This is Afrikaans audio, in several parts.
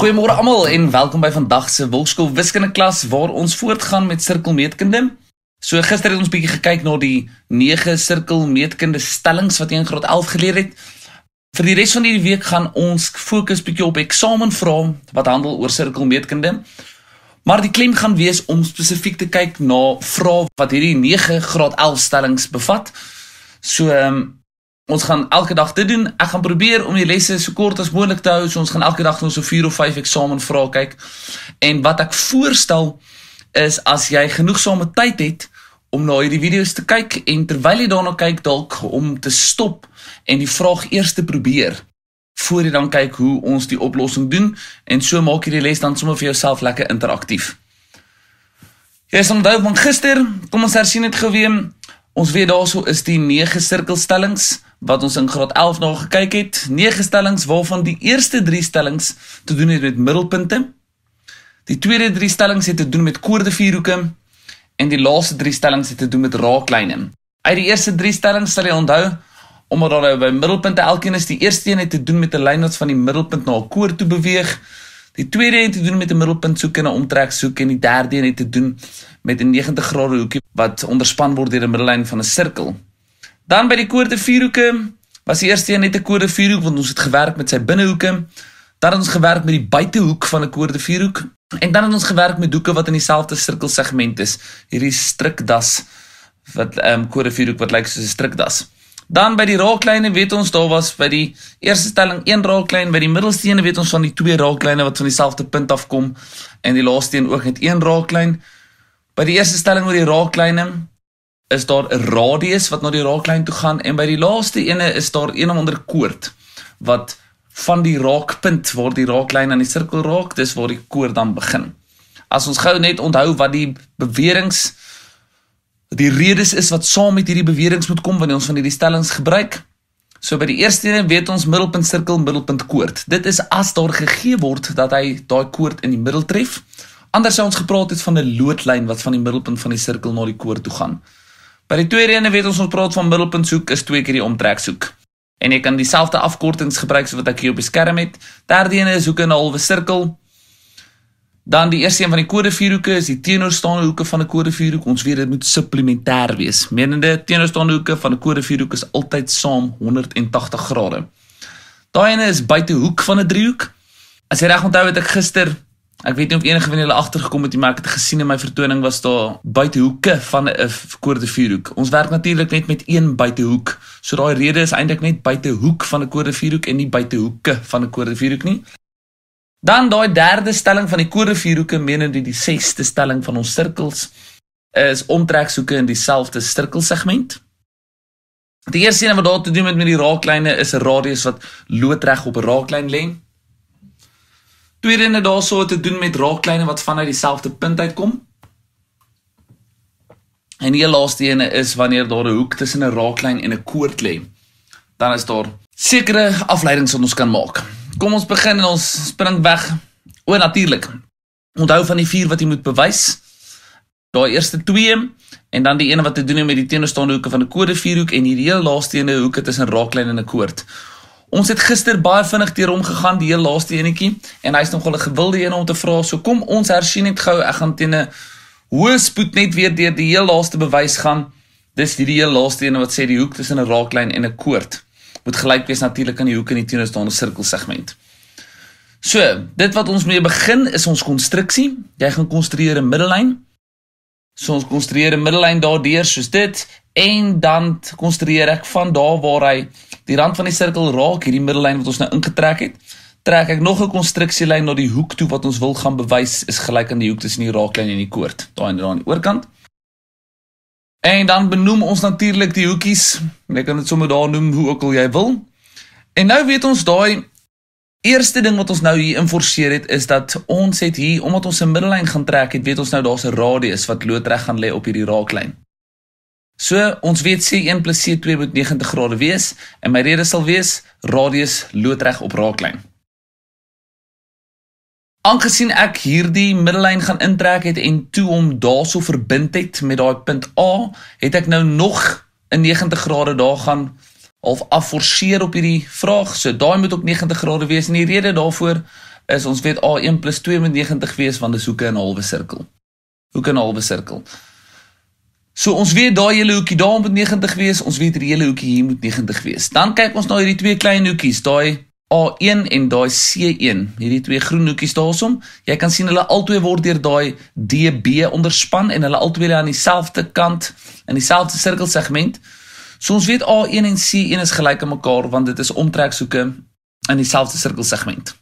Goeiemôre almal en welkom by vandag se Wolkskool Wiskunde klas waar ons voortgaan met sirkelmeetkunde. So gister het ons bietjie gekyk na die 9 sirkelmeetkunde stellings wat jy in graad 11 geleer het. Vir die res van hierdie week gaan ons fokus bietjie op eksamenvrae wat handel oor sirkelmeetkunde. Maar die klem gaan wees om spesifiek te kyk na vrae wat hierdie 9 graad 11 stellings bevat. So ehm um, Ons gaan elke dag dit doen. Ek gaan probeer om die lesse so kort as moontlik te hou. So ons gaan elke dag ons so 4 of 5 eksamen vra kyk. En wat ek voorstel is as jy genoegsame tyd het om na hierdie video's te kyk en terwyl jy daarna kyk dalk om te stop en die vraag eers te probeer voor jy dan kyk hoe ons die oplossing doen en so maak jy die les dan sommer vir jouself lekker interaktief. Jy sal onthou van gister, kom ons hersien dit geweem. Ons weet daaroor so is die 9 sirkelstellings wat ons in graad 11 nog gekyk het, nege stellings waarvan die eerste 3 stellings te doen het met middelpunte. Die tweede 3 stellings het te doen met koordevierhoeke en die laaste 3 stellings het te doen met raaklyne. Uit die eerste 3 stellings sal jy onthou omdat daar nou by middelpunte elkeen is, die eerste een het te doen met 'n lyn wat van die middelpunt na 'n koord toe beweeg. Die tweede een het te doen met 'n middelpunt soek en 'n omtrek soek en die derde een het te doen met 'n 90 grade hoekie wat onderspan word deur 'n middellyn van 'n sirkel. Dan by die koorde vierhoeke was die eerste een net 'n koorde vierhoek want ons het gewerk met sy binnehoeke. Dan ons gewerk met die buitehoek van 'n koorde vierhoek en dan het ons gewerk met doeke wat in dieselfde sirkelsegment is. Hierdie strikdas wat ehm um, koorde vierhoek wat lyk soos 'n strikdas. Dan by die raaklyne weet ons daar was by die eerste stelling een raaklyn, by die middelste een weet ons van die twee raaklyne wat van dieselfde punt afkom en die laaste een ook net een raaklyn. By die eerste stelling oor die raaklyne, is daar 'n radius wat na die raaklyn toe gaan en by die laaste ene is daar een onder koord wat van die raakpunt waar die raaklyn aan die sirkel raak, dis waar die koord dan begin. As ons gou net onthou wat die beweringe Die redes is wat saam met hierdie beweringe moet kom wanneer ons van hierdie stellings gebruik. So by die eerste een weet ons middelpunt sirkel middelpunt koord. Dit is as daar gegee word dat hy daai koord in die middel tref. Anders sou ons gepraat het van 'n loodlyn wat van die middelpunt van die sirkel na die koord toe gaan. By die tweede een weet ons ons praat van middelpunt soek is twee keer die omtrek soek. En jy kan dieselfde afkortings gebruik so wat ek hier op die skerm het. Derde een is hoek in 'n halwe sirkel. Dan die eerste een van die kode vierhoeke is die teenoorstaande hoeke van 'n kode vierhoek. Ons weet dit moet supplementêr wees. Menende teenoorstaande hoeke van 'n kode vierhoek is altyd saam 180 grade. Daai een is buite hoek van 'n driehoek. As jy reg onthou het ek gister Ek weet nie of enige van julle agtergekom het nie, maar ek het gesien in my vertoning was daar buitehoeke van 'n koorde vierhoek. Ons werk natuurlik net met een buitehoek. So daai rede is eintlik net buitehoek van 'n koorde vierhoek en nie buitehoeke van 'n koorde vierhoek nie. Dan daai derde stelling van die koorde vierhoeke meen dit die sesde stelling van ons sirkels is omtrekshoeke in dieselfde sirkelsegment. Die eerste ding wat daar te doen met met die raaklyne is 'n radius wat loodreg op 'n raaklyn lê. Tweedene daarso te doen met raakkleine wat vanuit dieselfde punt uitkom. En die laaste ene is wanneer daar 'n hoek tussen 'n raaklyn en 'n koord lê. Dan is daar sekere afleidings wat ons kan maak. Kom ons begin en ons spring weg. O, natuurlik. Onthou van die vier wat jy moet bewys. Daai eerste twee en dan die ene wat te doen het met die teenoorstaande hoeke van 'n koorde vierhoek en hierdie heel laaste ene hoeke tussen raaklyn en 'n koord. Ons het gister baie vinnig teer hom gegaan die heel laaste enetjie en hy's nog wel 'n gewilde een om te vra. So kom ons hersien dit gou. Ek gaan teen 'n hoë spoed net weer deur die heel laaste bewys gaan. Dis hierdie heel laaste een wat sê die hoek tussen 'n raaklyn en 'n koord moet gelyk wees natuurlik aan die hoek in die teenoorstaande sirkelsegment. So, dit wat ons mee begin is ons konstruksie. Jy gaan konstrueer 'n middellyn. So ons konstrueer 'n middellyn daardeur soos dit en dan konstrueer ek van daar waar hy die rand van die sirkel raak, hierdie middellyn wat ons nou ingetrek het, trek ek nog 'n konstruksielyn na die hoek toe wat ons wil gaan bewys is gelyk aan die hoek tussen die raaklyn en die koord, daai aan die daai aan die oorkant. En dan benoem ons natuurlik die hoekies. Jy kan dit sommer daar noem hoe ook al jy wil. En nou weet ons daai eerste ding wat ons nou hier inforceer het is dat ons het hier omdat ons 'n middellyn gaan trek, het weet ons nou daar's 'n radius wat loodreg gaan lê op hierdie raaklyn. So ons weet C1 + C2 moet 90 grade wees en my rede sal wees radius loodreg op raaklyn. Aangesien ek hierdie middellyn gaan intrek het en toe hom daarso verbind het met daai punt A, het ek nou nog 'n 90 grade daar gaan half afforceer op hierdie vraag. So daai moet op 90 grade wees en die rede daarvoor is ons weet A1 + 2 moet 90 wees want dis hoeke in 'n halwe sirkel. Hoeke in 'n halwe sirkel. So ons weet daai hele hoekie daar moet 90 wees, ons weet hierdie hele hoekie hier moet 90 wees. Dan kyk ons na hierdie twee klein hoekies, daai A1 en daai C1, hierdie twee groen hoekies daarsom. Jy kan sien hulle albei word deur daai DB onderspan en hulle albei lê aan dieselfde kant in dieselfde sirkelsegment. So ons weet A1 en C1 is gelyk aan mekaar want dit is omtrekshoeke in dieselfde sirkelsegment.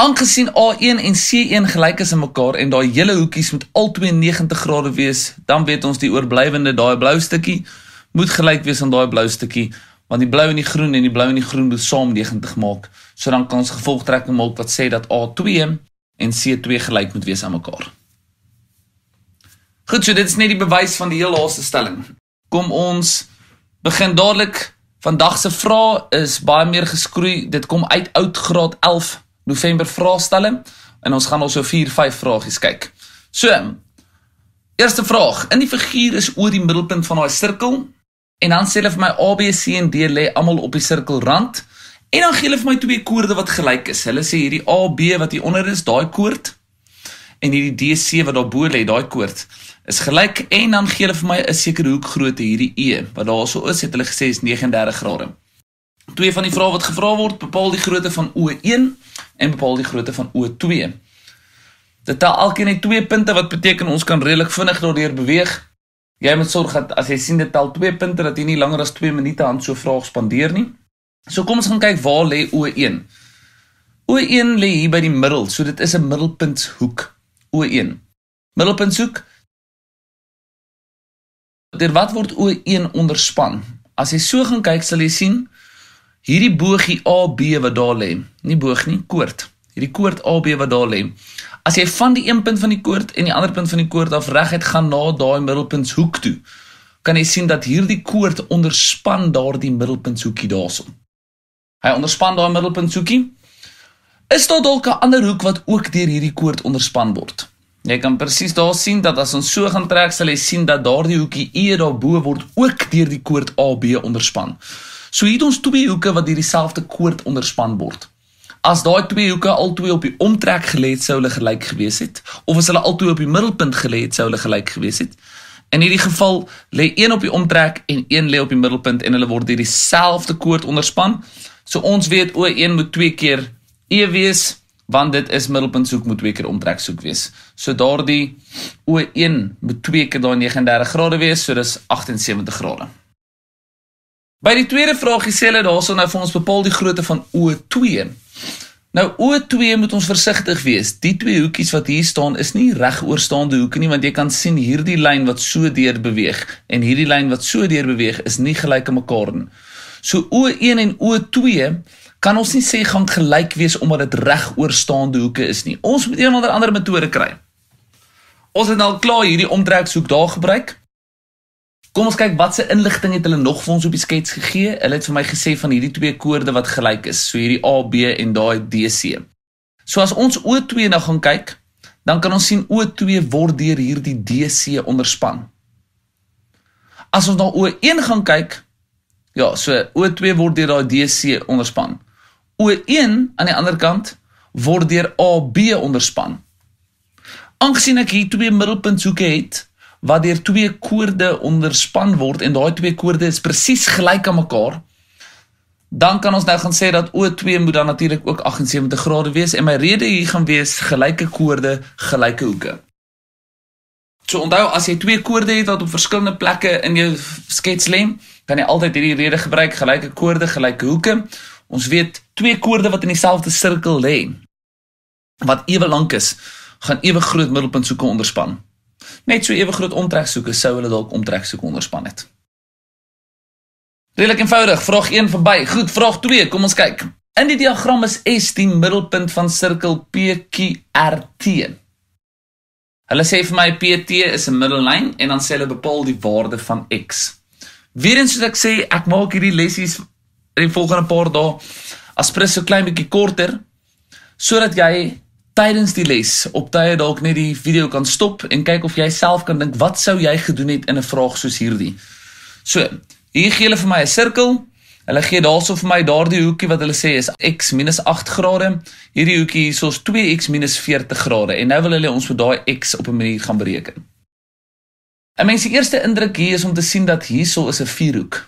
Aangesien A1 en C1 gelyk is aan mekaar en daai hele hoekies moet al 92 grade wees, dan weet ons die oorblywende daai blou stukkie moet gelyk wees aan daai blou stukkie, want die blou en die groen en die blou en die groen moet saam 90 maak. So dan kan ons gevolgtrekking maak wat sê dat A2 en C2 gelyk moet wees aan mekaar. Goed, so dit is net die bewys van die heel laaste stelling. Kom ons begin dadelik. Vandag se vraag is baie meer geskroei. Dit kom uit oud graad 11 November vraestelling en ons gaan also 4 5 vragies kyk. So, eerste vraag, in die figuur is oor die middelpunt van daai sirkel en dan sê hulle vir my A B C en D lê almal op die sirkelrand en dan gee hulle vir my twee koorde wat gelyk is. Hulle sê hierdie A B wat hier onder is, daai koord en hierdie D C wat daarbo lê, daai koord is gelyk en dan gee hulle vir my 'n sekere hoekgrootte hierdie E wat daarso is, het hulle gesê is 39 grade. Twee van die vrae wat gevra word, bepaal die grootte van O1 en bepaal die grootte van O2. Dit tel alkeen net twee punte wat beteken ons kan redelik vinnig daardeur beweeg. Jy moet sorg dat as jy sien dit tel twee punte dat jy nie langer as 2 minute aan so 'n vraag spandeer nie. So kom ons gaan kyk waar lê O1. O1 lê hier by die middel, so dit is 'n middelpunthoek O1. Middelpunthoek. Deur wat word O1 onderspan? As jy so gaan kyk sal jy sien hierdie boogie AB wat daar lê, nie boog nie, koord. Hierdie koord AB wat daar lê. As jy van die een punt van die koord en die ander punt van die koord af reguit gaan na daai middelpuntshoek toe, kan jy sien dat hierdie koord onderspan daardie middelpuntshoekie daarson. Hy onderspan daai middelpuntshoekie. Is daar dalk 'n ander hoek wat ook deur hierdie koord onderspan word? Jy kan presies daar sien dat as ons so gaan trek, sal jy sien dat daardie hoekie E daarbo word ook deur die koord AB onderspan word. So het ons twee hoeke wat deur dieselfde koord onderspan word. As daai twee hoeke altoe op die omtrek gelê het, sou hulle gelyk gewees het, of as hulle altoe op die middelpunt gelê het, sou hulle gelyk gewees het. In hierdie geval lê een op die omtrek en een lê op die middelpunt en hulle word deur dieselfde koord onderspan. So ons weet O1 moet twee keer E wees want dit is middelpuntsoek moet twee keer omtrek soek wees. So daardie O1 moet twee keer daai 39 grade wees, so dis 78 grade. By die tweede vraagie sê hulle daarso nou vir ons bepaal die grootte van O2. Nou O2 moet ons versigtig wees. Die twee hoekies wat hier staan is nie regoorstaande hoeke nie want jy kan sien hierdie lyn wat so deur beweeg en hierdie lyn wat so deur beweeg is nie gelyk aan mekaar nie. So O1 en O2 kan ons nie sê gaan gelyk wees omdat dit regoorstaande hoeke is nie. Ons moet eendag 'n ander metode kry. Ons het al klaar hierdie omtrekshoek daar gebruik. Kom ons kyk watse inligting het hulle nog vir ons op die skets gegee. Hulle het vir my gesê van hierdie twee koorde wat gelyk is, so hierdie AB en daai DC. So as ons O2 nou gaan kyk, dan kan ons sien O2 word deur hierdie DC onderspan. As ons dan O1 gaan kyk, ja, so O2 word deur daai DC onderspan. O1 aan die ander kant word deur AB onderspan. Aangesien ek hier twee middelpunthoeke het, wat deur twee koorde onderspan word en daai twee koorde is presies gelyk aan mekaar. Dan kan ons nou gaan sê dat O2 moet dan natuurlik ook 78 grade wees en my rede hier gaan wees gelyke koorde, gelyke hoeke. So onthou as jy twee koorde het wat op verskillende plekke in jou skets lê, kan jy altyd hierdie rede gebruik, gelyke koorde, gelyke hoeke. Ons weet twee koorde wat in dieselfde sirkel lê wat ewe lank is, gaan ewe groot middelpunt soeke onderspan. Net so ewe groot omtrek soeke sou hulle dalk omtrek soek onderspan het. Redelik eenvoudig, vraag 1 verby. Goed, vraag 2, kom ons kyk. In die diagram is S die middelpunt van sirkel PQRT. Hulle sê vir my PT is 'n middellyn en dan sê hulle bepaal die waarde van X. Weerens soos ek sê, ek maak hierdie lessies in die volgende paar dae as presies so klein bietjie korter sodat jy tydens die les op tye dalk net die video kan stop en kyk of jy self kan dink wat sou jy gedoen het in 'n vraag soos hierdie. So, hier gee hulle vir my 'n sirkel. Hulle gee daarso vir my daardie hoekie wat hulle sê is x - 8 grade. Hierdie hoekie hierso is 2x - 40 grade en nou wil hulle ons vir daai x op 'n manier gaan bereken. 'n Mens se eerste indruk hier is om te sien dat hierso is 'n vierhoek.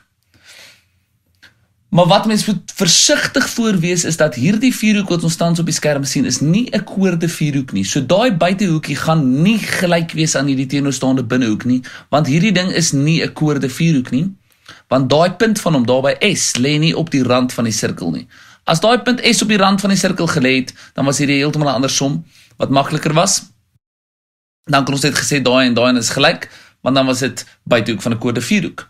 Maar wat mense moet versigtig voorwees is dat hierdie vierhoek wat ons tans op die skerm sien is nie 'n koorde vierhoek nie. So daai buitehoekie gaan nie gelyk wees aan hierdie teenoorstaande binnehoek nie, want hierdie ding is nie 'n koorde vierhoek nie, want daai punt van hom daarby S lê nie op die rand van die sirkel nie. As daai punt S op die rand van die sirkel gelê het, dan was hierdie heeltemal 'n ander som wat makliker was. Dan kon ons net gesê daai en daai is gelyk, want dan was dit buitehoek van 'n koorde vierhoek.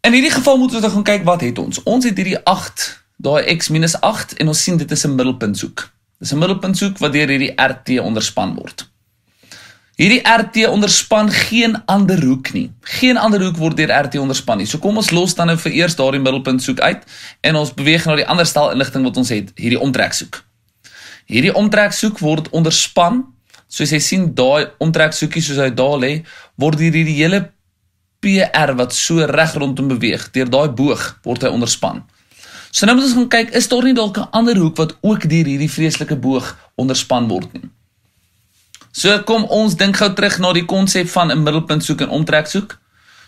In hierdie geval moet ons dan gaan kyk wat het ons. Ons het hierdie 8, daai x - 8 en ons sien dit is 'n middelpunthoek. Dis 'n middelpunthoek wat deur hierdie RT onderspan word. Hierdie RT onderspan geen ander hoek nie. Geen ander hoek word deur RT onderspan nie. So kom ons los dan nou vir eers daardie middelpunthoek uit en ons beweeg na die ander stel inligting wat ons het, hierdie omtrekshoek. Hierdie omtrekshoek word onderspan. Soos jy sien, daai omtrekshoekie soos hy daar lê, word hierdie hele PR wat so reg rondom beweeg, deur daai boog word hy onderspan. So nou moet ons gaan kyk, is daar nie dalk 'n ander hoek wat ook deur hierdie vreeslike boog onderspan word nie? So kom ons dink gou terug na die konsep van 'n middelpunt soek en omtrek soek.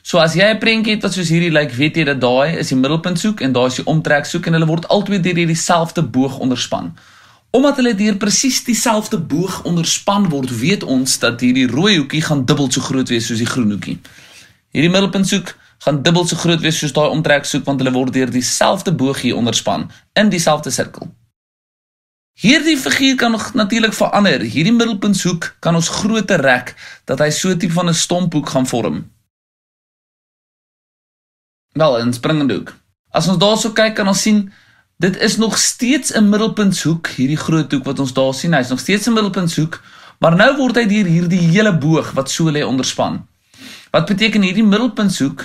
So as jy 'n prentjie het wat soos hierdie lyk, like, weet jy dat daai is die middelpunt soek en daai is die omtrek soek en hulle word albei deur dieselfde boog onderspan. Omdat hulle deur presies dieselfde boog onderspan word, weet ons dat hierdie rooi hoekie gaan dubbel so groot wees soos die groen hoekie. Hierdie middelpuntsoek gaan dubbel so groot wees soos daai omtreksoek want hulle word deur dieselfde boogie onderspan in dieselfde sirkel. Hierdie figuur kan natuurlik verander. Hierdie middelpuntshoek kan ons groter rek dat hy so 'n tipe van 'n stomphoek gaan vorm. Wel, 'n springende hoek. As ons daarso kyk, kan ons sien dit is nog steeds 'n middelpuntshoek, hierdie groot hoek wat ons daar sien, hy's nog steeds 'n middelpuntshoek, maar nou word hy deur hierdie hele boog wat so lê onderspan. Wat beteken hierdie middelpunthoek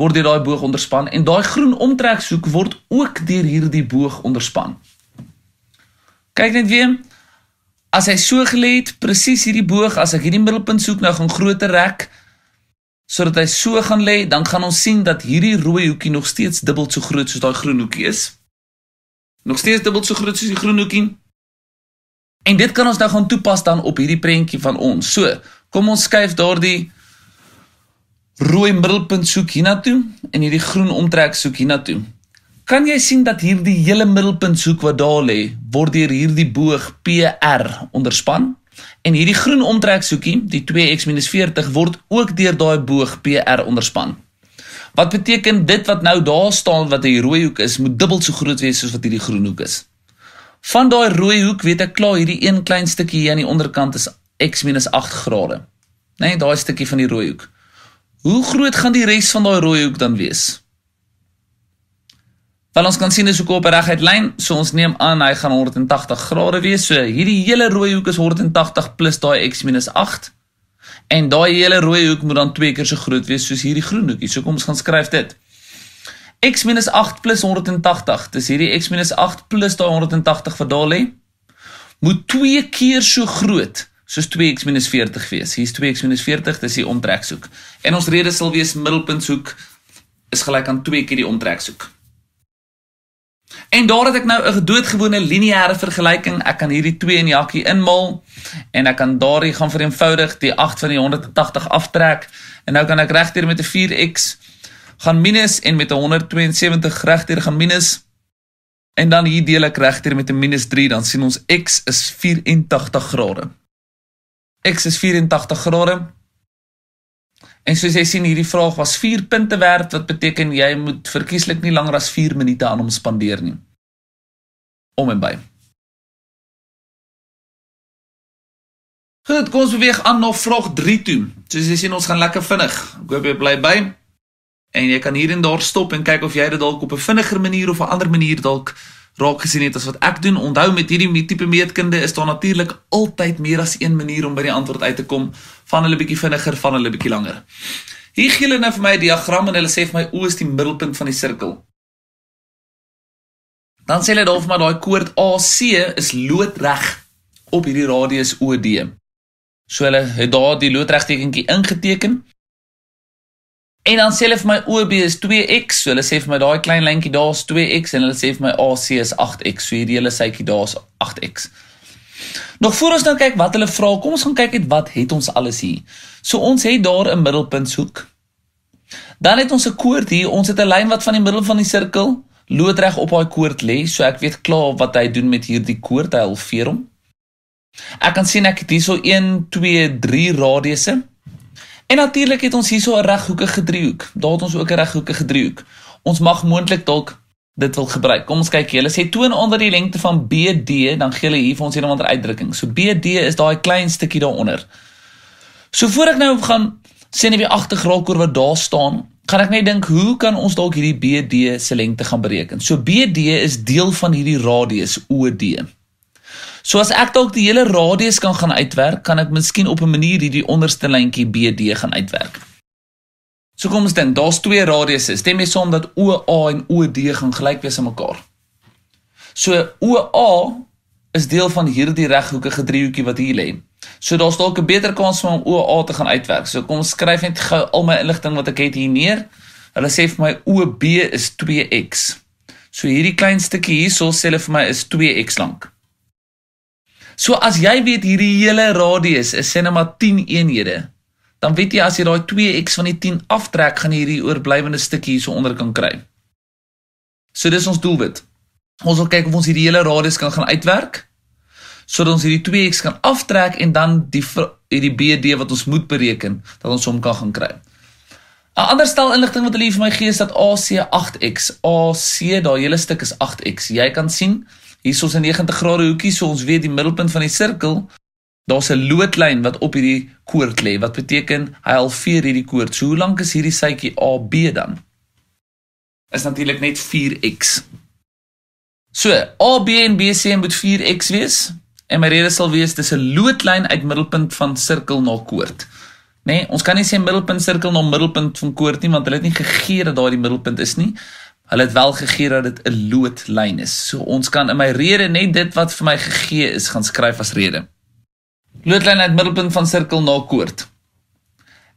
word deur daai boog onderspan en daai groen omtrekshoek word ook deur hierdie boog onderspan. Kyk net weer. As hy so gelê het, presies hierdie boog, as ek hierdie middelpunthoek nou gaan groter rek sodat hy so gaan lê, dan gaan ons sien dat hierdie rooi hoekie nog steeds dubbel so groot soos daai groen hoekie is. Nog steeds dubbel so groot soos die groen hoekie. En dit kan ons nou gaan toepas dan op hierdie prentjie van ons. So, kom ons skuif daardie rooi middelpunt soek hiernatoe en hierdie groen omtrek soek hiernatoe. Kan jy sien dat hierdie hele middelpunt soek wat daar lê, word deur hierdie boog PR onderspan en hierdie groen omtrek soekie, die 2x - 40 word ook deur daai boog PR onderspan. Wat beteken dit wat nou daar staan wat 'n rooi hoek is, moet dubbel so groot wees soos wat hierdie groen hoek is. Van daai rooi hoek weet ek klaar hierdie een klein stukkie hier aan die onderkant is x - 8 grade. Né, nee, daai stukkie van die rooi hoek. Hoe groot gaan die res van daai rooi hoek dan wees? Wel ons kan sien dis hoekom op 'n reguit lyn, so ons neem aan hy gaan 180 grade wees. So hierdie hele rooi hoek is 180 plus daai x minus 8. En daai hele rooi hoek moet dan twee keer so groot wees soos hierdie groen hoekie. So kom ons gaan skryf dit. x minus 8 plus 180, dis hierdie x minus 8 plus daai 180 wat daar lê, moet twee keer so groot wees soos 2x-40 wees. Hier's 2x-40, dis die omtrekshoek. En ons rede sal wees middelpunthoek is gelyk aan 2 keer die omtrekshoek. En daar het ek nou 'n doodgewone lineêre vergelyking. Ek kan hierdie 2 en jakkie inmal en ek kan daarin gaan vereenvoudig die 8 van die 180 aftrek en nou kan ek regdeur met 'n 4x gaan minus en met 'n 172 regdeur gaan minus. En dan hier deel ek regdeur met 'n -3, dan sien ons x is 84 grade x is 84 grade. En soos jy sien, hierdie vraag was 4 punte werd wat beteken jy moet verkieslik nie langer as 4 minute aan hom spandeer nie. Om en by. Goed, kom ons beweeg aan na vraag 3 toe. Soos jy sien, ons gaan lekker vinnig. Ek hoop jy bly by. En jy kan hier en daar stop en kyk of jy dit dalk op 'n vinniger manier of 'n ander manier dalk raak gesien het as wat ek doen. Onthou met hierdie tipe meetkunde is daar natuurlik altyd meer as een manier om by die antwoord uit te kom van hulle bietjie vinniger van hulle bietjie langer. Hier gee hulle nou vir my 'n diagram en hulle sê vir my o is die middelpunt van die sirkel. Dan sê hulle dan vir my daai koord AC is loodreg op hierdie radius OD. So hulle het daar die loodregtekentjie ingeteken. En dan sê hulle vir my OB is 2x. So hulle sê vir my daai klein lyntjie daar is 2x en hulle sê vir my AC is 8x. So hierdie hele sytjie daar is 8x. Nog voor ons nou kyk wat hulle vra, kom ons gaan kyk net wat het ons alles hier. So ons het daar 'n middelpunthoek. Dan het ons 'n koord hier. Ons het 'n lyn wat van die middel van die sirkel loodreg op daai koord lê. So ek weet klaar wat hy doen met hierdie koord, hy halveer hom. Ek kan sien ek het hierso 1 2 3 radiusse. En natuurlik het ons hierso 'n reghoekige driehoek. Daar het ons ook 'n reghoekige driehoek. Ons mag moontlik dalk dit wil gebruik. Kom ons kyk, jy sê toon onder die lengte van BD, dan gee hulle hier vir ons iemand 'n uitdrukking. So BD is daai klein stukkie daaronder. So voor ek nou gaan sien of die agtergrondkurwe wat daar staan, gaan ek net dink, hoe kan ons dalk hierdie BD se lengte gaan bereken? So BD is deel van hierdie radius OD. So as ek dalk die hele radius kan gaan uitwerk, kan ek miskien op 'n manier hierdie onderste lyntjie BD gaan uitwerk. So kom ons dink, daar's twee radiusse. Stem jy saam dat OA en OD gaan gelyk wees aan mekaar? So OA is deel van hierdie reghoekige driehoekie wat hier lê. So daar's dalk 'n beter kans om OA te gaan uitwerk. So kom ons skryf net gou al my inligting wat ek het hier neer. Hulle sê vir my OB is 2x. So hierdie klein stukkie hierso sê hulle vir my is 2x lank. So as jy weet hierdie hele radius is sê net maar 10 eenhede, dan weet jy as jy daai 2x van die 10 aftrek, gaan jy hierdie oorblywende stukkie hierso onder kan kry. So dis ons doelwit. Ons wil kyk of ons hierdie hele radius kan gaan uitwerk sodat ons hierdie 2x kan aftrek en dan die hierdie BD wat ons moet bereken dat ons hom kan gaan kry. 'n Ander stel inligting wat hulle vir my gee is dat AC 8x, AC daai hele stuk is 8x. Jy kan sien hier is ons 'n 90 grade hoekie, so ons weet die middelpunt van die sirkel, daar's 'n loodlyn wat op hierdie koord lê, wat beteken hy halveer hierdie koord. So hoe lank is hierdie sytjie AB dan? Is natuurlik net 4x. So, AB en BC moet 4x wees en my rede sal wees dis 'n loodlyn uit middelpunt van sirkel na koord. Nee, ons kan nie sê middelpunt sirkel na middelpunt van koord nie want hulle het nie gegee dat daai die middelpunt is nie. Hulle het wel gegee dat dit 'n loodlyn is. So ons kan in my rede net dit wat vir my gegee is gaan skryf as rede. Loodlyn uit middelpunt van sirkel na koord.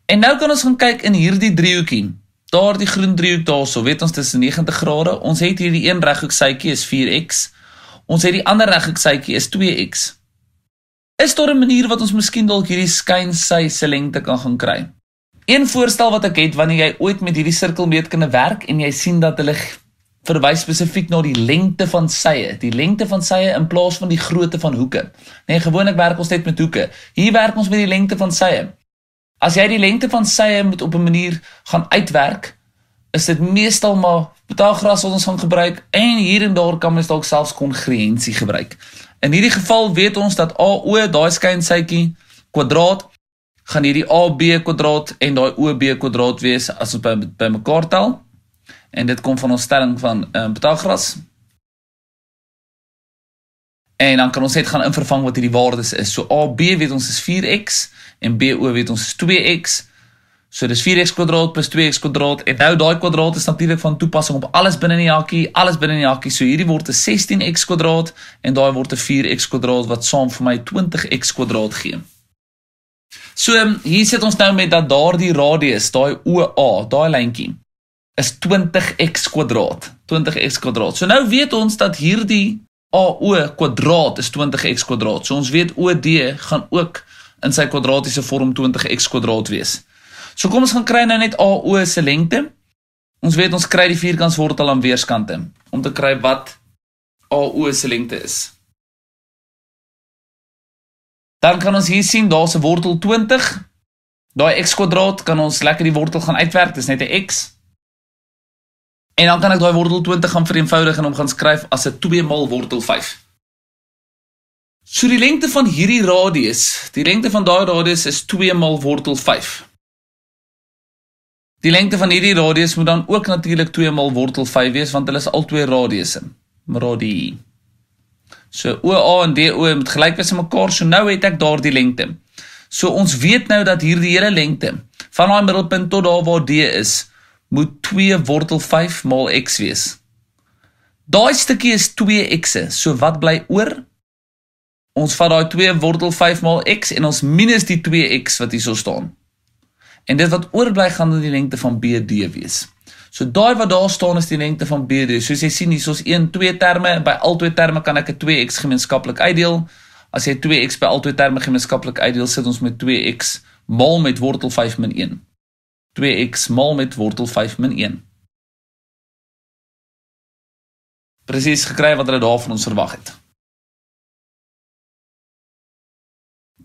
En nou kan ons gaan kyk in hierdie driehoekie. Daardie groen driehoek daarso, weet ons dis 90 grade. Ons het hierdie een reghoeksytjie is 4x. Ons het die ander reghoeksytjie is 2x. Is daar 'n manier wat ons miskien dalk hierdie skynsy se lengte kan gaan kry? Een voorstel wat ek het wanneer jy ooit met hierdie sirkelmeetkunde werk en jy sien dat hulle verwys spesifiek na die lengte van sye, die lengte van sye in plaas van die grootte van hoeke. Nee, gewoonlik werk ons net met hoeke. Hier werk ons met die lengte van sye. As jy die lengte van sye moet op 'n manier gaan uitwerk, is dit meestal maar betaalgras wat ons gaan gebruik en hier en daar kan mens dalk selfs kongruensie gebruik. In hierdie geval weet ons dat AO, daai skynsytjie, kwadraat gaan hierdie AB kwadraat en daai OB kwadraat wees as ons by, by mekaar tel. En dit kom van ons stelling van um, Pythagoras. En dan kan ons net gaan invervang wat hierdie waardes is. So AB weet ons is 4x en BO weet ons is 2x. So dis 4x kwadraat + 2x kwadraat. En nou daai kwadraat is natuurlik van toepassing op alles binne die hakkie, alles binne die hakkie. So hierdie word 'n 16x kwadraat en daai word 'n 4x kwadraat wat saam vir my 20x kwadraat gee. So ehm, hier sit ons nou met dat daardie radius, daai OA, daai lyntjie is 20x kwadraat. 20x kwadraat. So nou weet ons dat hierdie AO kwadraat is 20x kwadraat. So ons weet OD gaan ook in sy kwadratiese vorm 20x kwadraat wees. So kom ons gaan kry nou net AO se lengte. Ons weet ons kry die vierkantswortel aan weerskante om te kry wat AO se lengte is. 20x Dan kan ons hier sien daar's 'n wortel 20. Daai x kwadraat kan ons lekker die wortel gaan uitwerk, dis net 'n x. En dan kan ek daai wortel 20 gaan vereenvoudig en hom gaan skryf as 'n 2 maal wortel 5. So die lengte van hierdie radius, die lengte van daai radius is 2 maal wortel 5. Die lengte van hierdie radius moet dan ook natuurlik 2 maal wortel 5 wees want hulle is albei radiusse. Radii So OA en DO moet gelyk wees aan mekaar. So nou het ek daardie lengte. So ons weet nou dat hierdie hele lengte van daai middelpunt tot daar waar D is, moet 2 wortel 5 maal x wees. Daai stukkie is 2x'e. So wat bly oor? Ons vat daai 2 wortel 5 maal x en ons minus die 2x wat hierso staan. En dit wat oorbly gaan dan die lengte van BD wees. So daai wat daar staan is die lengte van BD. Soos jy sien hier, soos 1 2 terme by albei terme kan ek 'n 2x gemeenskaplik uitdeel. As jy 2x by albei terme gemeenskaplik uitdeel, sit ons met 2x maal met wortel 5 min 1. 2x maal met wortel 5 min 1. Presies gekry wat hulle daarvan ons verwag het.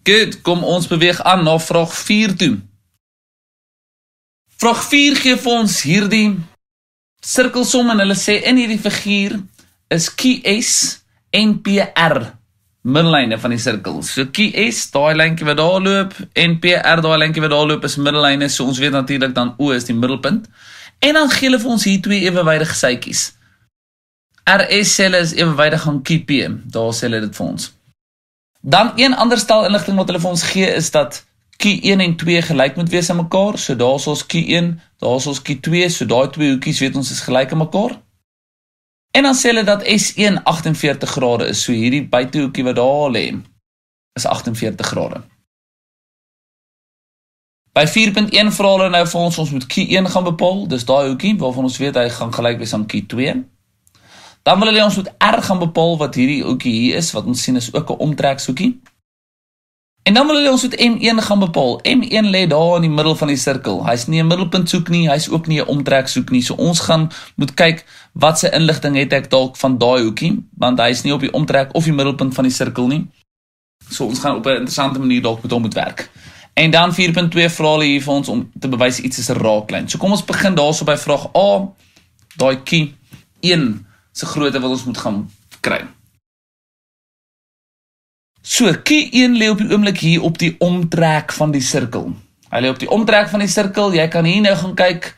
Goed, kom ons beweeg aan na vraag 4 toe. Vraag 4 gee vir ons hierdie sirkelsom en hulle sê in hierdie figuur is QS en PR middellyne van die sirkel. So QS, daai lyntjie wat daar loop, en PR, daai lyntjie wat daar loop is middellyne. So ons weet natuurlik dan O is die middelpunt. En dan gee hulle vir ons hier twee ewewydige gesytjies. RS sê hulle is ewewydig aan QP. Daar sê hulle dit vir ons. Dan een ander stel inligting wat hulle vir ons gee is dat Q1 en 2 gelyk moet wees aan mekaar. So daar's ons Q1, daar's ons Q2, so daai twee hoekies weet ons is gelyk aan mekaar. En dan sê hulle dat S1 48 grade is. So hierdie buitehoekie wat daar lê is 48 grade. By 4.1 vra hulle nou vir ons ons moet Q1 gaan bepaal. Dis daai hoekie waarvan ons weet hy gaan gelyk wees aan Q2. Dan wil hulle ons moet R gaan bepaal wat hierdie hoekie hier is wat ons sien is ook 'n omtrekshoekie. En dan wil hulle ons met M1 gaan bepaal. M1 lê daar in die middel van die sirkel. Hy's nie 'n middelpunt soek nie, hy's ook nie 'n omtrek soek nie. So ons gaan moet kyk wat se inligting het ek dalk van daai hoekie, want hy's nie op die omtrek of die middelpunt van die sirkel nie. So ons gaan op 'n interessante manier dalk met hom moet werk. En dan 4.2 vra hulle hier vir ons om te bewys iets is 'n raaklyn. So kom ons begin daarso by vraag A. Daai kie 1 se grootte wil ons moet gaan kry. So, Q1 lê op die oomblik hier op die omtrek van die sirkel. Hy lê op die omtrek van die sirkel. Jy kan hier nou gaan kyk.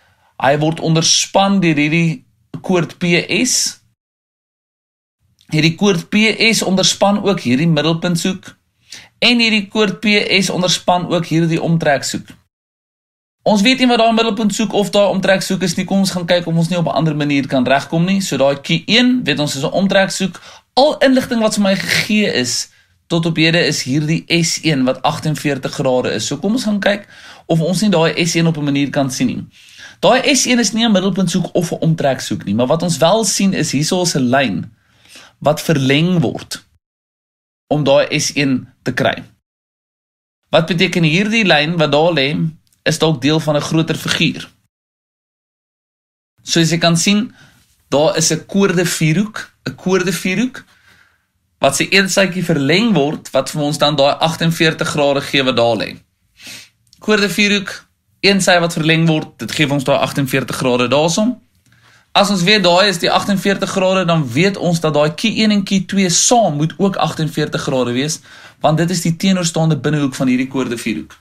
Hy word onderspan deur hierdie koord PS. Hierdie koord PS onderspan ook hierdie middelpunthoek en hierdie koord PS onderspan ook hierdie omtrekshoek. Ons weet nie wat daai middelpunthoek of daai omtrekshoek is nie. Kom ons gaan kyk of ons nie op 'n ander manier kan regkom nie. So daai Q1, weet ons is 'n omtrekshoek. Al inligting wat vir my gegee is, Tot op hede is hierdie S1 wat 48 grade is. So kom ons gaan kyk of ons nie daai S1 op 'n manier kan sien nie. Daai S1 is nie 'n middelpunt soek of 'n omtrek soek nie, maar wat ons wel sien is hierso 'n lyn wat verleng word om daai S1 te kry. Wat beteken hierdie lyn wat daar lê, is dalk deel van 'n groter figuur. Soos jy kan sien, daar is 'n koorde vierhoek, 'n koorde vierhoek wat sy een sytjie verleng word wat vir ons dan daai 48 grade gee wat daar lê. Koorde vierhoek, een sy wat verleng word, dit gee ons daai 48 grade daarsom. As ons weet daai is die 48 grade, dan weet ons dat daai Q1 en Q2 saam moet ook 48 grade wees, want dit is die teenoorstaande binnehoek van hierdie koorde vierhoek.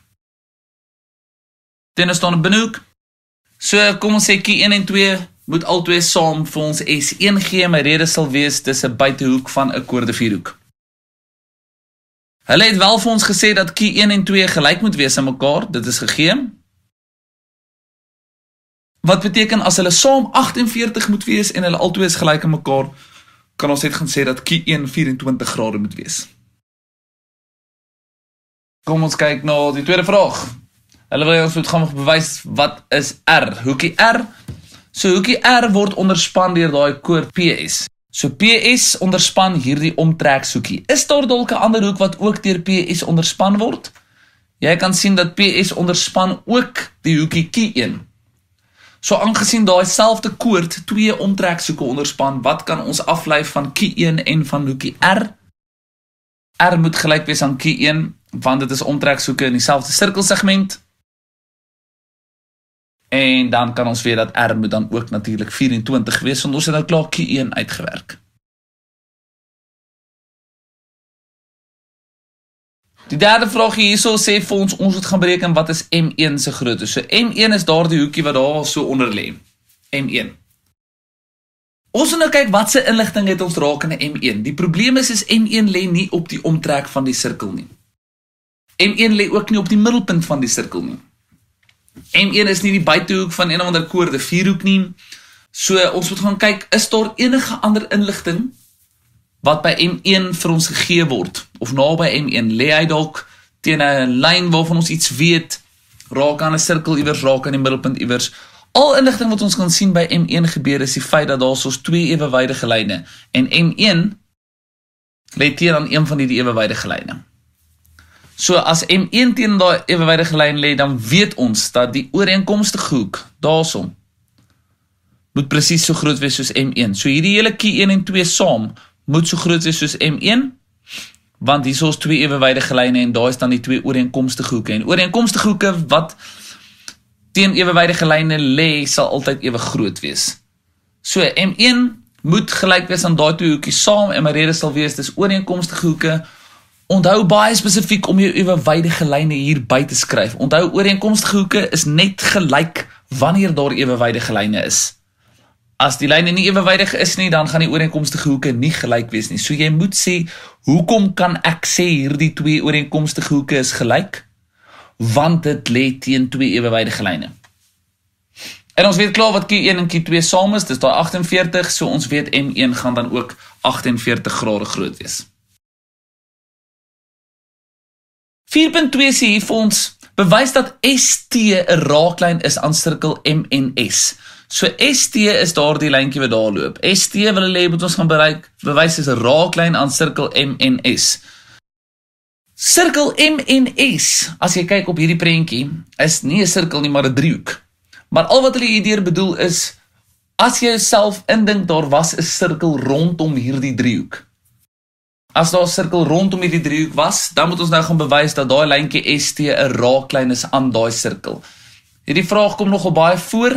Teenoorstaande binnehoek. So kom ons sê Q1 en 2 moet albei saam vir ons S1 gee, my rede sal wees dis 'n buitehoek van 'n koorde vierhoek. Hulle het wel vir ons gesê dat Q1 en 2 gelyk moet wees aan mekaar, dit is gegee. Wat beteken as hulle saam 48 moet wees en hulle albei is gelyk aan mekaar, kan ons net gaan sê dat Q1 24 grade moet wees. Kom ons kyk na nou die tweede vraag. Hulle wil ons moet gaan bewys wat is R. Hoekie R So hoekie R word onderspan deur daai koord PS. So PS onderspan hierdie omtrekshoekie. Is daar dalk 'n ander hoek wat ook deur PS onderspan word? Jy kan sien dat PS onderspan ook die hoekie Q1. So aangesien daai selfde koord twee omtrekshoeke onderspan, wat kan ons aflei van Q1 en van hoekie R? R moet gelyk wees aan Q1 want dit is omtrekshoeke in dieselfde sirkelsegment. En dan kan ons weer dat R moet dan ook natuurlik 24 wees want ons het nou klaar Q1 uitgewerk. Die derde vraag hierso sê vir ons ons moet gaan bereken wat is M1 se grootte. So M1 is daardie hoekie wat daar so onder lê. M1 Ons moet nou kyk wat se inligting het ons rakende M1. Die probleem is is M1 lê nie op die omtrek van die sirkel nie. M1 lê ook nie op die middelpunt van die sirkel nie. M1 e is nie die buitehoek van een of ander koor, die vierhoek nie. So ons moet gaan kyk, is daar enige ander inligting wat by M1 e vir ons gegee word of naby M1 e, lê hy dalk teen 'n lyn waarvan ons iets weet, raak aan 'n sirkel iewers, raak aan die middelpunt iewers. Al inligting wat ons kan sien by M1 gebeur is die feit dat daar soos twee ewewydige lyne en M1 lê teen aan een van hierdie ewewydige lyne. So as M1 teen daai ewewydige lyn lê, dan weet ons dat die ooreenkomstige hoek daarsom moet presies so groot wees soos M1. So hierdie hele Q1 en 2 saam moet so groot wees soos M1 want hier is ons twee ewewydige lyne en daar is dan die twee ooreenkomstige hoeke en ooreenkomstige hoeke wat teen ewewydige lyne lê sal altyd ewe groot wees. So M1 moet gelyk wees aan daai twee hoekies saam en my rede sal wees dis ooreenkomstige hoeke Onthou baie spesifiek om jou ewe wyde gelyne hier by te skryf. Onthou ooreenkomstige hoeke is net gelyk wanneer daar ewe wyde gelyne is. As die lyne nie ewe wydig is nie, dan gaan die ooreenkomstige hoeke nie gelyk wees nie. So jy moet sê, hoekom kan ek sê hierdie twee ooreenkomstige hoeke is gelyk? Want dit lê teen twee ewe wydige lyne. En ons weet klaar wat Q1 en Q2 saam is, dis daai 48, so ons weet M1 gaan dan ook 48 grade groot wees. 4.2 sê hier vir ons bewys dat ST 'n raaklyn is aan sirkel M en S. So ST is daardie lyntjie wat daar loop. ST wil hulle hê moet ons gaan bereik. Bewys is 'n raaklyn aan sirkel M en S. Sirkel M en S, as jy kyk op hierdie prentjie, is nie 'n sirkel nie, maar 'n driehoek. Maar al wat hulle hierdeur bedoel is as jy jouself indink daar was 'n sirkel rondom hierdie driehoek. As daar 'n sirkel rondom hierdie driehoek was, dan moet ons nou gaan bewys dat daai lyntjie ST 'n raaklyn is aan daai sirkel. Hierdie vraag kom nogal baie voor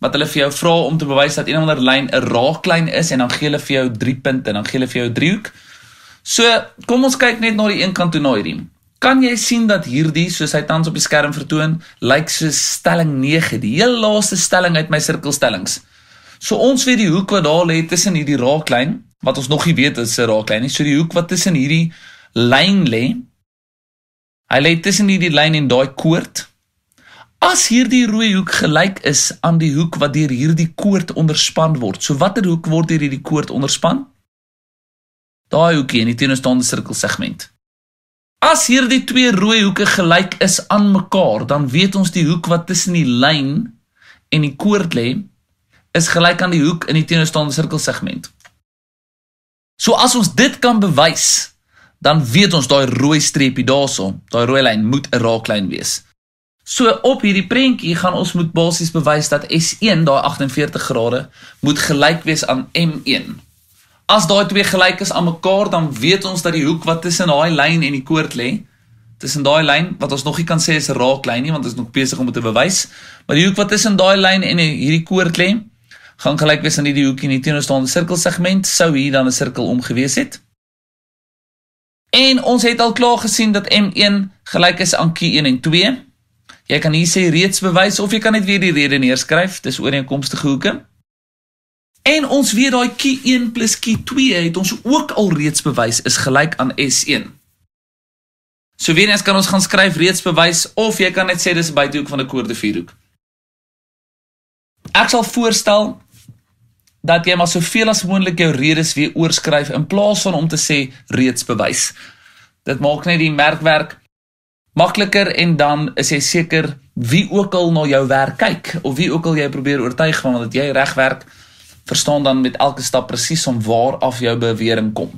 wat hulle vir jou vra om te bewys dat een of ander lyn 'n raaklyn is en dan gee hulle vir jou 3 punte en dan gee hulle vir jou 'n driehoek. So, kom ons kyk net na die een kant toe na hierdie. Kan jy sien dat hierdie, soos hy tans op die skerm vertoon, lyk soos stelling 9, die heel laaste stelling uit my sirkelstellings. So ons weet die hoek wat daar lê tussen hierdie raaklyn wat ons nog nie weet is dit eh, raak klein nie. So die hoek wat tussen hierdie lyn lê, hy lê tussen hierdie lyn en daai koord. As hierdie rooi hoek gelyk is aan die hoek wat deur hierdie koord onderspan word. So watter hoek word deur hierdie koord onderspan? Daai hoekie in die teenoorstaande sirkelsegment. As hierdie twee rooi hoeke gelyk is aan mekaar, dan weet ons die hoek wat tussen die lyn en die koord lê, is gelyk aan die hoek in die teenoorstaande sirkelsegment. So as ons dit kan bewys, dan weet ons daai rooi streepie daarso, daai rooi lyn moet 'n raaklyn wees. So op hierdie prentjie gaan ons moet basies bewys dat S1 daai 48 grade moet gelyk wees aan M1. As daai twee gelyk is aan mekaar, dan weet ons dat die hoek wat tussen daai lyn en die koord lê, tussen daai lyn wat ons nog nie kan sê is 'n raaklyn nie want ons is nog besig om dit te bewys, maar die hoek wat tussen daai lyn en hierdie koord lê, gaan gelyk wees aan hierdie hoekie in die teenoorstaande sirkelsegment sou hier dan 'n sirkel om gewees het. En ons het al klaar gesien dat M1 gelyk is aan Q1 en 2. Jy kan hier sê reeds bewys of jy kan net weer die rede neerskryf, dis ooreenkomstige hoeke. En ons weet daai Q1 + Q2 het ons ook al reeds bewys is gelyk aan S1. So weer eens kan ons gaan skryf reeds bewys of jy kan net sê dis 'n buitehoek van 'n koorde vierhoek. Ek sal voorstel dat jy maar soveel as moontlik jou redes weer oorskryf in plaas van om te sê reeds bewys. Dit maak net die merkwerk makliker en dan is jy seker wie ook al na jou werk kyk of wie ook al jy probeer oortuig van dat jy reg werk, verstaan dan met elke stap presies om waar af jou bewering kom.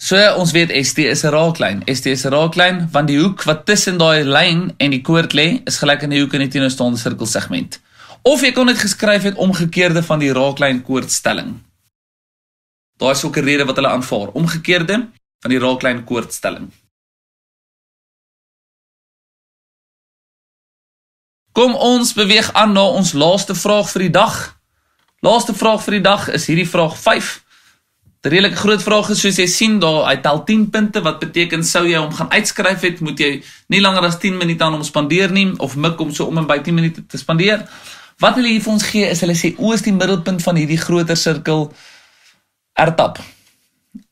So ons weet ST is 'n raaklyn. ST is 'n raaklyn want die hoek wat tussen daai lyn en die koord lê, is gelyk aan die hoek in die teenoorgestelde sirkelsegment. Of jy kon dit geskryf het omgekeerde van die raaklyn koordstelling. Daar is ook 'n rede wat hulle aanvaar, omgekeerde van die raaklyn koordstelling. Kom ons beweeg aan na ons laaste vraag vir die dag. Laaste vraag vir die dag is hierdie vraag 5. 'n Redelik groot vraag is soos jy sien daar, hy tel 10 punte wat beteken sou jy hom gaan uitskryf het, moet jy nie langer as 10 minute aan hom spandeer nie of mik om so om en by 10 minute te spandeer nie. Wat hulle hier vir ons gee is hulle sê o, is die middelpunt van hierdie groter sirkel RTAP.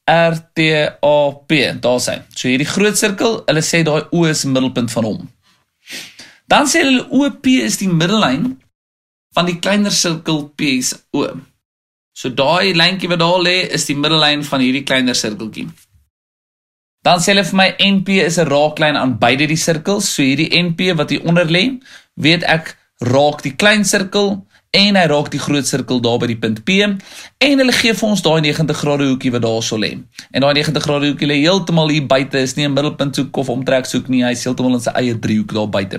R T A P, daar sê. So hierdie groot sirkel, hulle sê daai O is die middelpunt van hom. Dan sê hulle OP is die middellyn van die kleiner sirkel PSO. So daai lyntjie wat daar lê is die middellyn van hierdie kleiner sirkeltjie. Dan sê hulle vir my NP is 'n raaklyn aan beide die sirkels, so hierdie NP wat hier onder lê, weet ek raak die klein sirkel en hy raak die groot sirkel daar by die punt P en hulle gee vir ons daai 90 grade hoekie wat daar sou lê. En daai 90 grade hoekie lê heeltemal hier buite, is nie 'n middelpunt soek of omtrek soek nie, hy is heeltemal in sy eie driehoek daar buite.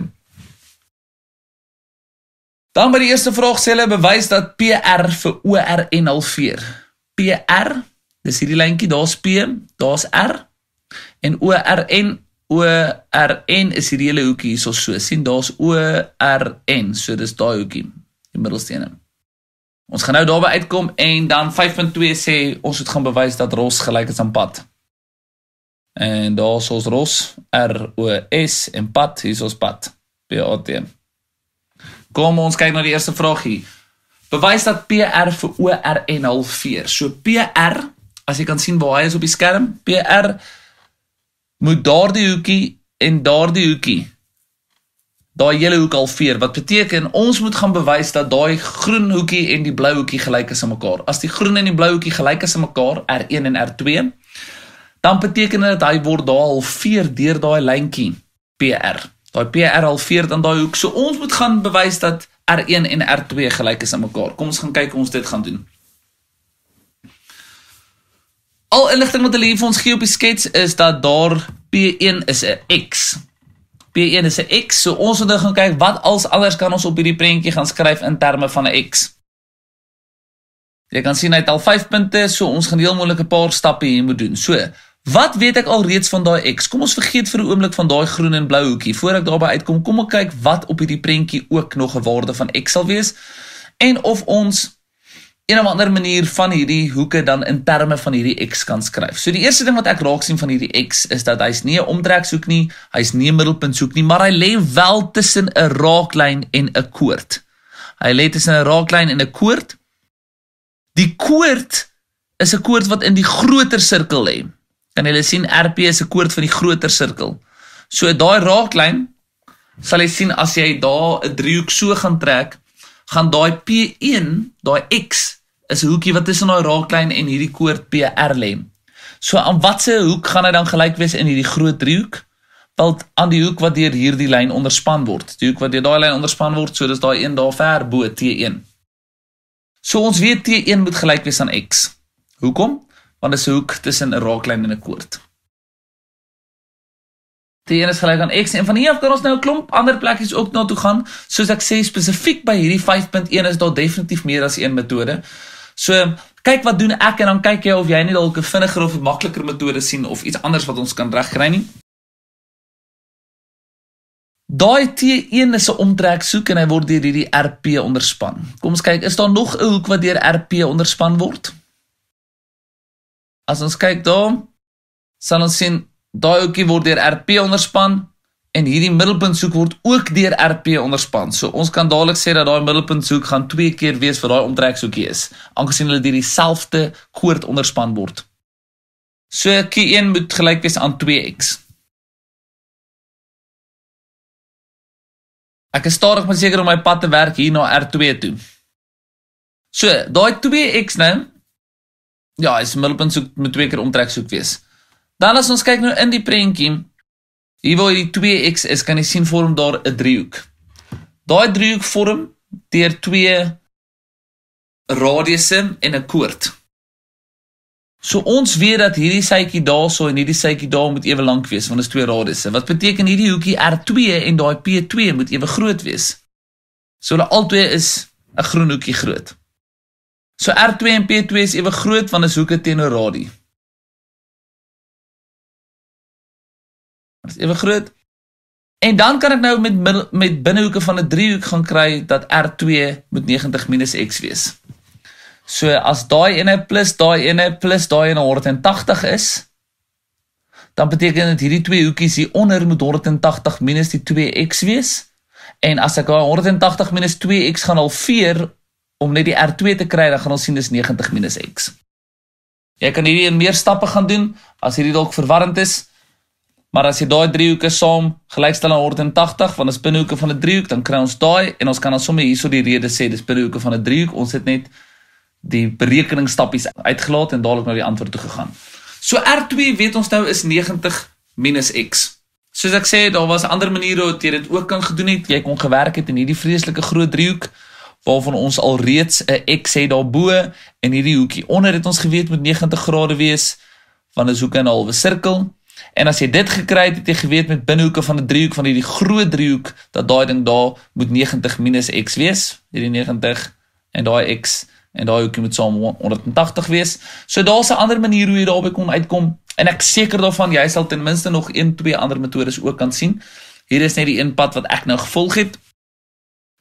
Dan by die eerste vraag sê hulle bewys dat PR vir OR en halveer. PR, dis hierdie lyntjie, daar's P, daar's R en ORN O R N is hierdie hele hoekie hierso so. sien daar's O R N, so dis daai hoekie, die middelsteen. Ons gaan nou daarby uitkom en dan 5.2 sê ons moet gaan bewys dat ROS gelyk is aan pad. En daar's ons ROS R O S en pad, hier's ons pad. P A T. Kom ons kyk na die eerste vraaggie. Bewys dat PR vir ORN 0.4. So PR, as jy kan sien waar hy is op die skerm, PR moet daardie hoekie en daardie hoekie daai hele hoek alveer wat beteken ons moet gaan bewys dat daai groen hoekie en die blou hoekie gelyk is aan mekaar. As die groen en die blou hoekie gelyk is aan mekaar, R1 en R2, dan beteken dit hy word daai halveer deur daai lyntjie PR. Daai PR halveer dan daai hoek. So ons moet gaan bewys dat R1 en R2 gelyk is aan mekaar. Kom ons gaan kyk hoe ons dit gaan doen. Al inligting wat hulle hier vir ons gee op die skets is dat daar P1 is 'n X. P1 is 'n X. So ons moet nou gaan kyk wat als anders kan ons op hierdie prentjie gaan skryf in terme van 'n X. Jy kan sien hy het al 5 punte, so ons gaan heel moontlik 'n paar stappe hier moet doen. So, wat weet ek al reeds van daai X? Kom ons vergeet vir 'n oomblik van daai groen en blou hoekie. Voordat ek daarby uitkom, kom ek kyk wat op hierdie prentjie ook nog 'n waarde van X sal wees en of ons een of ander manier van hierdie hoeke dan in terme van hierdie x kan skryf. So die eerste ding wat ek raak sien van hierdie x is dat hy's nie 'n omtrekshoek nie, hy's nie 'n middelpunthoek nie, maar hy lê wel tussen 'n raaklyn en 'n koord. Hy lê tussen 'n raaklyn en 'n koord. Die koord is 'n koord wat in die groter sirkel lê. Kan jy sien RP is 'n koord van die groter sirkel. So daai raaklyn sal jy sien as jy daai 'n driehoek so gaan trek, gaan daai P1, daai X is 'n hoekie wat tussen daai raaklyn en hierdie koord PR lê. So aan watter hoek gaan hy dan gelyk wees in hierdie groot driehoek? Wel aan die hoek wat deur hierdie lyn onderspan word. Die hoek wat deur daai lyn onderspan word, so dis daai een daar ver bo T1. So ons weet T1 moet gelyk wees aan X. Hoekom? Want dit is 'n hoek tussen 'n raaklyn en 'n koord. T1 is gelyk aan X en van hier af kan ons nou 'n klomp ander plekkies ook na toe gaan. Soos ek sê spesifiek by hierdie 5.1 is daar definitief meer as een metode. So kyk wat doen ek en dan kyk jy of jy net dalk 'n vinniger of makliker metode sien of iets anders wat ons kan regkry nie. Daai T1 is 'n omtrek soek en hy word deur hierdie RP onderspan. Kom ons kyk, is daar nog 'n hoek wat deur RP onderspan word? As ons kyk daar, sal ons sien daai hoekie word deur RP onderspan, En hierdie middelpuntsoek word ook deur RP onderspan. So ons kan dadelik sê dat daai middelpuntsoek gaan twee keer wees vir daai omtreksoekie is, aangesien hulle deur dieselfde koord onderspan word. So Q1 moet gelyk wees aan 2x. Ek is stadig maar seker om my pad te werk hier na R2 toe. So, daai 2x nou ja, is middelpuntsoek moet twee keer omtreksoek wees. Dan as ons kyk nou in die prentjie Hier waar die 2x is, kan jy sien vorm daar 'n driehoek. Daai driehoek vorm deur twee radiusse en 'n koord. So ons weet dat hierdie sytjie daarso en hierdie sytjie daar moet ewe lank wees want dit is twee radiusse. Wat beteken hierdie hoekie R2 en daai P2 moet ewe groot wees. So hulle albei is 'n groen hoekie groot. So R2 en P2 is ewe groot want dit is hoeke teenoor radii. Dit is ewe groot. En dan kan ek nou met met binnehoeke van 'n driehoek gaan kry dat R2 moet 90 minus x wees. So as daai ene plus daai ene plus daai ene 180 is, dan beteken dit hierdie twee hoekies hier onder moet 180 minus die 2x wees. En as ek daai 180 minus 2x gaan halveer om net die R2 te kry, dan gaan ons sien dis 90 minus x. Jy kan hierdie in meer stappe gaan doen as hierdie dalk verwarrend is. Maar as jy daai driehoeke saam gelykstel aan 180 van 'n spinhoeke van 'n driehoek, dan kry ons daai en ons kan dan sommer hierso die rede sê dis spinhoeke van 'n driehoek. Ons het net die berekeningstappies uitgelaat en dadelik na nou die antwoord toe gegaan. So R2 weet ons nou is 90 x. Soos ek sê, daar was ander maniere hoe jy dit ook kan gedoen het. Jy kon gewerk het in hierdie vreeslike groot driehoek waarvan ons alreeds 'n x het daarbo en hierdie hoekie onder het ons geweet moet 90 grade wees want dit is hoeke 'n halwe sirkel En as jy dit gekry het, het jy geweet met binnehoeke van 'n driehoek van hierdie groot driehoek dat daai ding daar moet 90 minus x wees, hierdie 90 en daai x en daai hoekie moet saam 180 wees. So daar's 'n ander manier hoe jy daarby kon uitkom en ek seker daarvan jy sal ten minste nog een twee ander metodes ook kan sien. Hier is net die een pad wat ek nou gevolg het.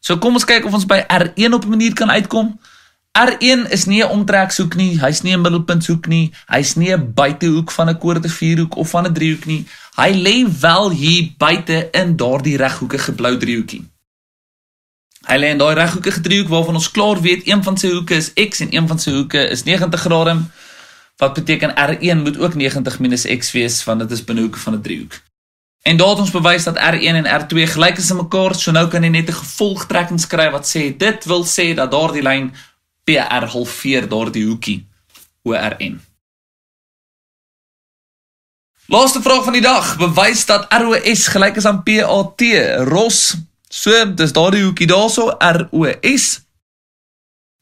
So kom ons kyk of ons by R1 op 'n manier kan uitkom. R1 is nie 'n omtrekshoek nie, hy's nie 'n middelpunthoek nie, hy's nie 'n buitehoek van 'n korte vierhoek of van 'n driehoek nie. Hy lê wel hier buite in daardie reghoekige blou driehoekie. Hy lê in daai reghoekige driehoek waarvan ons klaar weet een van sy hoeke is x en een van sy hoeke is 90 grade. Wat beteken R1 moet ook 90 - x wees want dit is binne hoeke van 'n driehoek. En daardie ons bewys dat R1 en R2 gelyk is aan mekaar, so nou kan jy net 'n gevolgtrekking skryf wat sê dit wil sê dat daardie lyn PR halveer daardie hoekie ORN. Laaste vraag van die dag, bewys dat ROS gelyk is aan PAT, ROS. So, dis daardie hoekie daarso ROS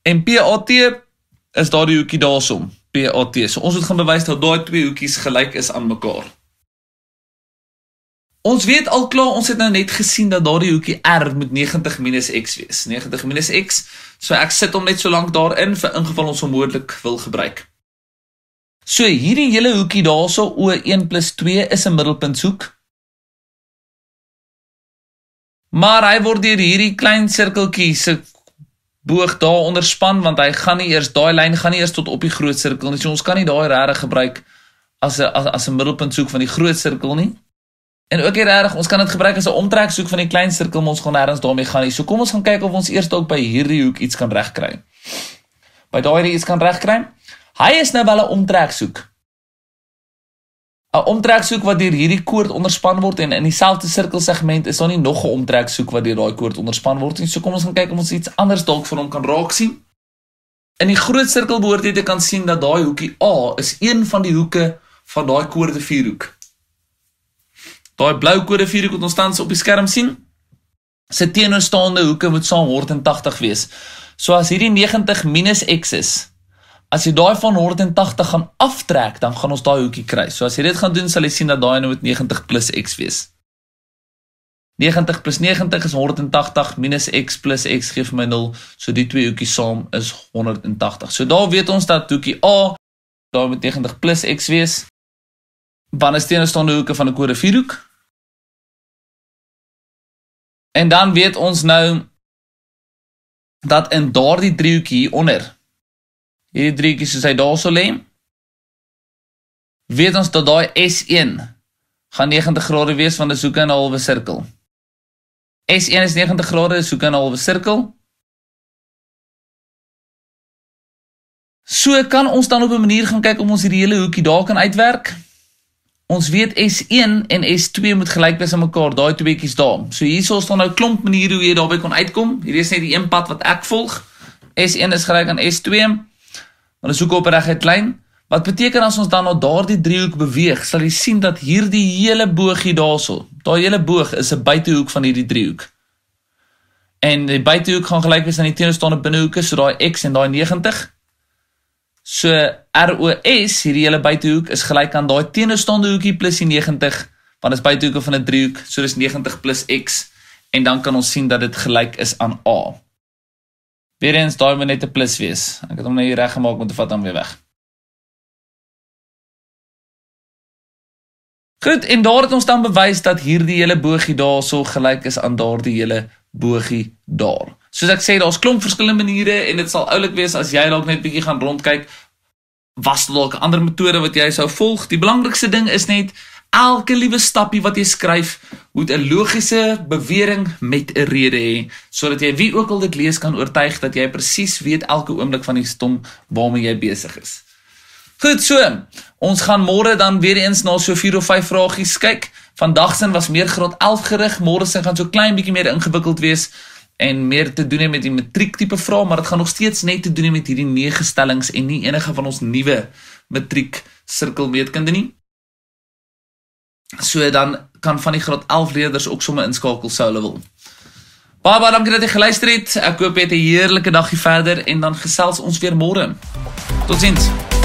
en PAT is daardie hoekie daarsom, PAT. So ons moet gaan bewys dat daai twee hoekies gelyk is aan mekaar. Ons weet al klaar, ons het nou net gesien dat daardie hoekie R moet 90 minus X wees. 90 minus X. So ek sit hom net so lank daarin vir ingeval ons hom moontlik wil gebruik. So hierdie hele hoekie daarso O1 + 2 is 'n middelpunthoek. Maar hy word deur hierdie klein sirkeltjie se boog daar onderspan want hy gaan nie eers daai lyn gaan nie eers tot op die groot sirkel nie. So ons kan nie daai regtig gebruik as 'n as 'n middelpunthoek van die groot sirkel nie. En ook hier reg, ons kan dit gebruik as 'n omtrek soek van die klein sirkel, ons gaan nêrens daarmee gaan nie. So kom ons gaan kyk of ons eers dalk by hierdie hoek iets kan regkry. By daai hier iets kan regkry. Hy is nou wel 'n omtrek soek. 'n Omtrek soek wat deur hierdie koord onderspan word en in dieselfde sirkelsegment is daar nie nog 'n omtrek soek wat deur daai koord onderspan word nie. So kom ons gaan kyk of ons iets anders dalk vir hom kan raak sien. In die groot sirkel behoort jy te kan sien dat daai hoekie A is een van die hoeke van daai koorde vierhoek. Daai blou kode vier wat ons tans op die skerm sien, se teenoorstaande hoeke moet saam 180 wees. So as hierdie 90 minus x is, as jy daai van 180 gaan aftrek, dan gaan ons daai hoekie kry. So as jy dit gaan doen, sal jy sien dat daai nou met 90 plus x wees. 90 plus 90 is 180 minus x plus x gee vir my 0. So die twee hoekies saam is 180. So daar weet ons dat hoekie A daar met 90 plus x wees. Wanneer stene staan die hoeke van 'n koorde vierhoek? En dan weet ons nou dat in daardie driehoek hier onder hierdie driehoekies soos hy daar sou lê, weet ons dat daai S1 gaan 90 grade wees van die hoeke in 'n halwe sirkel. S1 is 90 grade, is hoeke in 'n halwe sirkel. So kan ons dan op 'n manier gaan kyk om ons hierdie hele hoekie daar kan uitwerk. Ons weet S1 en S2 moet gelyk wees aan mekaar, daai tweeetjies daar. So hierso staan nou 'n klomp maniere hoe jy daarby kan uitkom. Hierdie is net die een pad wat ek volg. S1 is gelyk aan S2. Maar as ek op regheid lyn, wat beteken as ons dan na daardie driehoek beweeg, sal jy sien dat hierdie hele boogie daarso, daai hele boog is 'n buitehoek van hierdie driehoek. En die buitehoek gaan gelyk wees aan die teenoorstaande binnehoeke, so daai x en daai 90. So ROS hierdie hele buitehoek is gelyk aan daai teenoorstaande hoekie plus die 90 want dit is buitehoeke van 'n driehoek, so dis 90 plus x en dan kan ons sien dat dit gelyk is aan A. Weerens daai moet net 'n plus wees. Ek het hom nou hier reggemaak om te vat hom weer weg. Goed, en daar het ons dan bewys dat hierdie hele bogie daarso gelyk is aan daardie hele bogie daar soos ek sê, daar's klomp verskillende maniere en dit sal oulik wees as jy dalk net bietjie gaan rondkyk was dalk ander metodes wat jy sou volg. Die belangrikste ding is net elke liewe stappie wat jy skryf moet 'n logiese bewering met 'n rede hê sodat jy wie ook al dit lees kan oortuig dat jy presies weet elke oomblik van die stomp waarmee jy besig is. Goed so. Ons gaan môre dan weer eens na so 4 of 5 vragies kyk. Vandag se was meer graad 11 gerig, môre se gaan so klein bietjie meer ingewikkeld wees en meer te doen met die matriek tipe vrae, maar dit gaan nog steeds net te doen met hierdie nege stellings en nie enige van ons nuwe matriek sirkelmeetkunde nie. So dan kan van die graad 11 leerders ook sommer inskakel sou hulle wil. Baie baie dankie dat jy geluister het. Ek hoop jy het 'n heerlike dagie verder en dan gesels ons weer môre. Totsiens.